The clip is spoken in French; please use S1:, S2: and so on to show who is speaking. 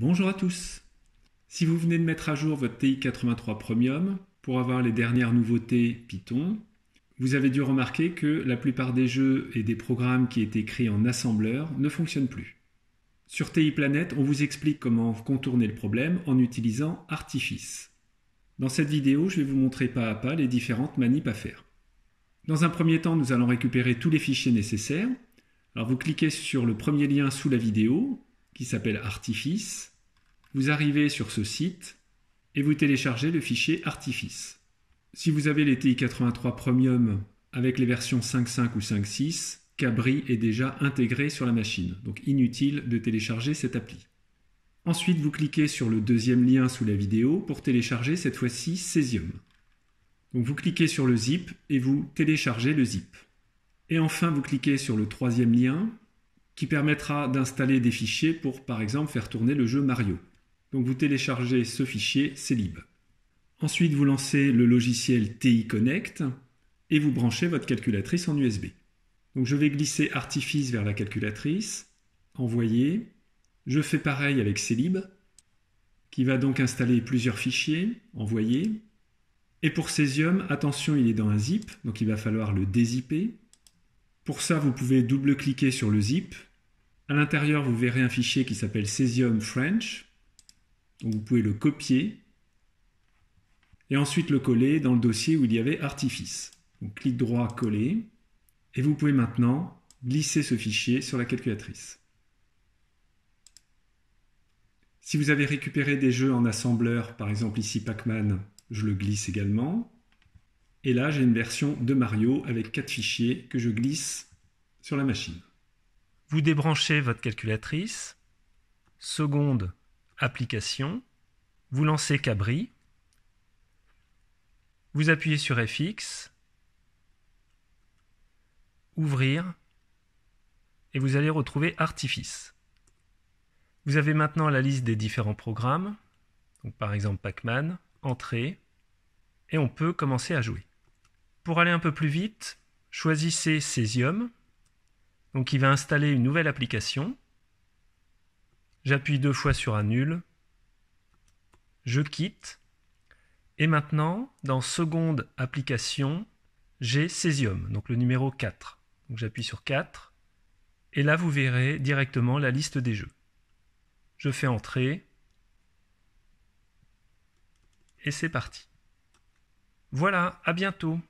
S1: Bonjour à tous Si vous venez de mettre à jour votre TI-83 Premium pour avoir les dernières nouveautés Python, vous avez dû remarquer que la plupart des jeux et des programmes qui étaient créés en assembleur ne fonctionnent plus. Sur TI Planète, on vous explique comment contourner le problème en utilisant Artifice. Dans cette vidéo, je vais vous montrer pas à pas les différentes manips à faire. Dans un premier temps, nous allons récupérer tous les fichiers nécessaires. Alors vous cliquez sur le premier lien sous la vidéo qui s'appelle Artifice. Vous arrivez sur ce site et vous téléchargez le fichier Artifice. Si vous avez les TI-83 Premium avec les versions 5.5 ou 5.6, Cabri est déjà intégré sur la machine, donc inutile de télécharger cette appli. Ensuite, vous cliquez sur le deuxième lien sous la vidéo pour télécharger cette fois-ci Cesium. Donc vous cliquez sur le zip et vous téléchargez le zip. Et enfin, vous cliquez sur le troisième lien qui permettra d'installer des fichiers pour, par exemple, faire tourner le jeu Mario. Donc vous téléchargez ce fichier, Célib. Ensuite, vous lancez le logiciel TI Connect et vous branchez votre calculatrice en USB. Donc je vais glisser Artifice vers la calculatrice, envoyer. Je fais pareil avec Célib, qui va donc installer plusieurs fichiers, envoyer. Et pour Cesium, attention, il est dans un zip, donc il va falloir le dézipper. Pour ça, vous pouvez double-cliquer sur le zip, à l'intérieur, vous verrez un fichier qui s'appelle Cesium French. vous pouvez le copier et ensuite le coller dans le dossier où il y avait Artifice. Donc clic droit, coller. Et vous pouvez maintenant glisser ce fichier sur la calculatrice. Si vous avez récupéré des jeux en assembleur, par exemple ici Pac-Man, je le glisse également. Et là, j'ai une version de Mario avec quatre fichiers que je glisse sur la machine. Vous débranchez votre calculatrice, seconde application, vous lancez Cabri, vous appuyez sur FX, ouvrir, et vous allez retrouver Artifice. Vous avez maintenant la liste des différents programmes, par exemple Pac-Man, Entrée, et on peut commencer à jouer. Pour aller un peu plus vite, choisissez Cesium, donc il va installer une nouvelle application. J'appuie deux fois sur annule, Je quitte. Et maintenant, dans Seconde application, j'ai Cesium, donc le numéro 4. Donc j'appuie sur 4. Et là, vous verrez directement la liste des jeux. Je fais Entrer. Et c'est parti. Voilà, à bientôt